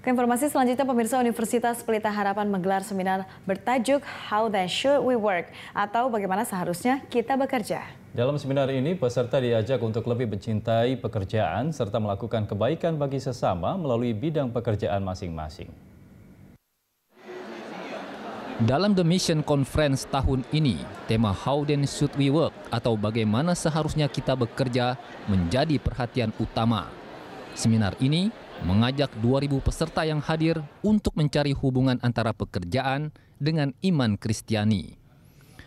Ke informasi selanjutnya, pemirsa Universitas Pelita Harapan menggelar seminar bertajuk How Then Should We Work atau bagaimana seharusnya kita bekerja. Dalam seminar ini, peserta diajak untuk lebih mencintai pekerjaan serta melakukan kebaikan bagi sesama melalui bidang pekerjaan masing-masing. Dalam The Mission Conference tahun ini, tema How Then Should We Work atau bagaimana seharusnya kita bekerja menjadi perhatian utama. Seminar ini mengajak 2.000 peserta yang hadir untuk mencari hubungan antara pekerjaan dengan iman Kristiani.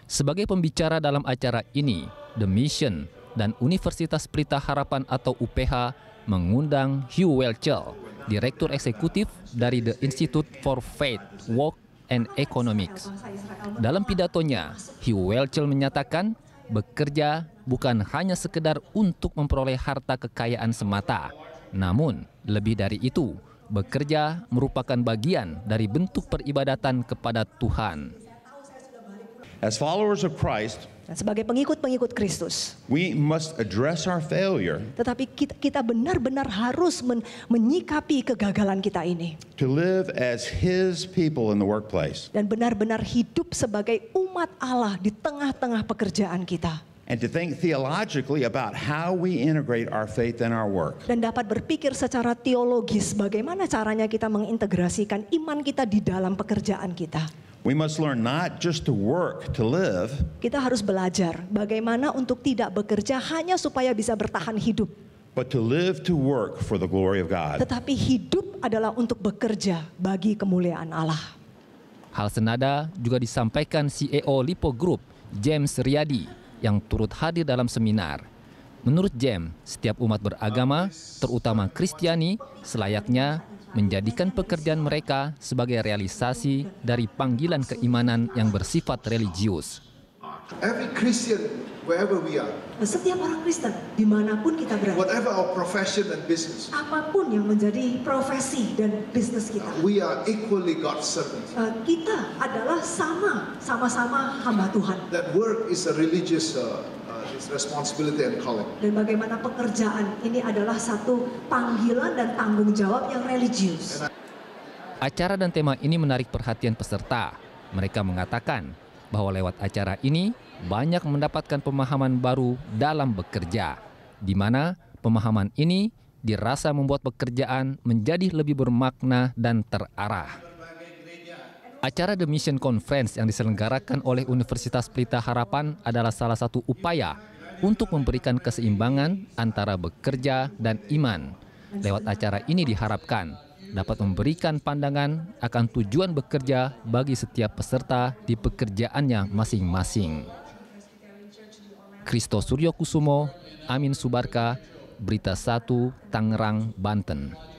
Sebagai pembicara dalam acara ini, The Mission dan Universitas Pelita Harapan atau UPH mengundang Hugh Welchel, Direktur Eksekutif dari The Institute for Faith, Work, and Economics. Dalam pidatonya, Hugh Welchel menyatakan bekerja bukan hanya sekedar untuk memperoleh harta kekayaan semata, namun, lebih dari itu, bekerja merupakan bagian dari bentuk peribadatan kepada Tuhan. As followers of Christ, sebagai pengikut-pengikut Kristus, we must address our failure. Tetapi kita, kita benar-benar harus men, menyikapi kegagalan kita ini. To live as His people in the workplace. Dan benar-benar hidup sebagai umat Allah di tengah-tengah pekerjaan kita and to think theologically about how we integrate our faith and our work. Dan dapat berpikir secara teologis bagaimana caranya kita mengintegrasikan iman kita di dalam pekerjaan kita. We must learn not just to work to live. Kita harus belajar bagaimana untuk tidak bekerja hanya supaya bisa bertahan hidup. But to live to work for the glory of God. Tetapi hidup adalah untuk bekerja bagi kemuliaan Allah. Hal senada juga disampaikan CEO Lipo Group, James Riyadi yang turut hadir dalam seminar. Menurut Jem, setiap umat beragama, terutama Kristiani, selayaknya menjadikan pekerjaan mereka sebagai realisasi dari panggilan keimanan yang bersifat religius. Every Christian wherever we are. Setiap orang Kristen dimanapun kita berada. Whatever our profession and business. Apapun yang menjadi profesi dan bisnis kita. We are equally God's servant. Eh, kita adalah sama sama-sama hamba Tuhan. That work is a religious uh, uh responsibility and calling. Dan bagaimana pekerjaan ini adalah satu panggilan dan tanggung jawab yang religius. Acara dan tema ini menarik perhatian peserta. Mereka mengatakan bahwa lewat acara ini banyak mendapatkan pemahaman baru dalam bekerja, di mana pemahaman ini dirasa membuat pekerjaan menjadi lebih bermakna dan terarah. Acara The Mission Conference yang diselenggarakan oleh Universitas Pelita Harapan adalah salah satu upaya untuk memberikan keseimbangan antara bekerja dan iman. Lewat acara ini diharapkan dapat memberikan pandangan akan tujuan bekerja bagi setiap peserta di pekerjaannya masing-masing. Kristo Suryo Kusumo, Amin Subarka, Berita 1, Tangerang, Banten.